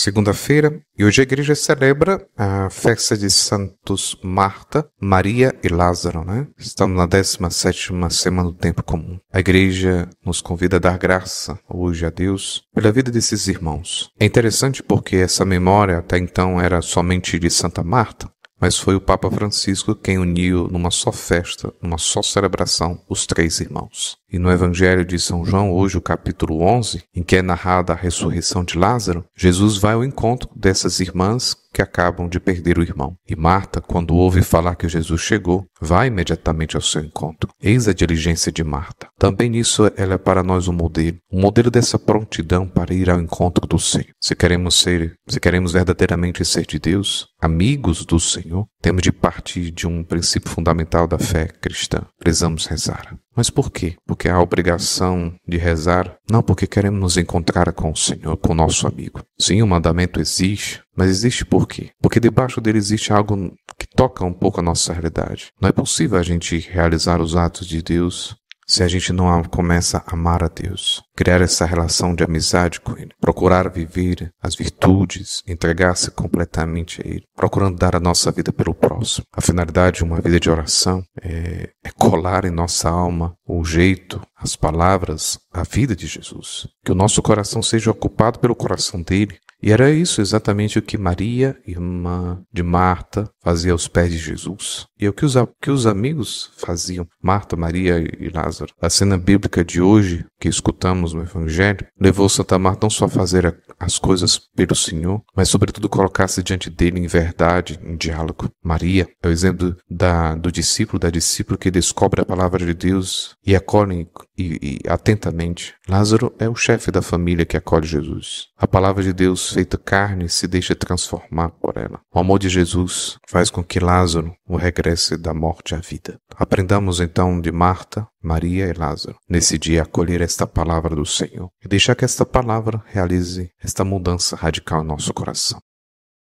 segunda-feira e hoje a igreja celebra a festa de Santos Marta, Maria e Lázaro, né? Estamos na 17 semana do tempo comum. A igreja nos convida a dar graça hoje a Deus pela vida desses irmãos. É interessante porque essa memória até então era somente de Santa Marta, mas foi o Papa Francisco quem uniu numa só festa, numa só celebração, os três irmãos. E no Evangelho de São João, hoje o capítulo 11, em que é narrada a ressurreição de Lázaro, Jesus vai ao encontro dessas irmãs que acabam de perder o irmão. E Marta, quando ouve falar que Jesus chegou, vai imediatamente ao seu encontro. Eis a diligência de Marta. Também nisso ela é para nós um modelo, um modelo dessa prontidão para ir ao encontro do Senhor. Se queremos ser, se queremos verdadeiramente ser de Deus, amigos do Senhor, temos de partir de um princípio fundamental da fé cristã. Precisamos rezar. Mas por quê? Porque há a obrigação de rezar? Não, porque queremos nos encontrar com o Senhor, com o nosso amigo. Sim, o mandamento existe, mas existe por quê? Porque debaixo dele existe algo que toca um pouco a nossa realidade. Não é possível a gente realizar os atos de Deus se a gente não começa a amar a Deus, criar essa relação de amizade com Ele, procurar viver as virtudes, entregar-se completamente a Ele, procurando dar a nossa vida pelo próximo. A finalidade de uma vida de oração é, é colar em nossa alma o jeito, as palavras, a vida de Jesus. Que o nosso coração seja ocupado pelo coração dele, e era isso exatamente o que Maria, irmã de Marta, fazia aos pés de Jesus. E é o que os, que os amigos faziam, Marta, Maria e Lázaro. A cena bíblica de hoje, que escutamos no Evangelho, levou Santa Marta não só a fazer a as coisas pelo Senhor, mas sobretudo colocar-se diante dele em verdade, em diálogo. Maria é o exemplo da, do discípulo, da discípula que descobre a palavra de Deus e acolhe e, e, atentamente. Lázaro é o chefe da família que acolhe Jesus. A palavra de Deus feita carne se deixa transformar por ela. O amor de Jesus faz com que Lázaro o regresse da morte à vida. Aprendamos então de Marta Maria e Lázaro. dia acolher esta palavra do Senhor e deixar que esta palavra realize esta mudança radical em nosso coração.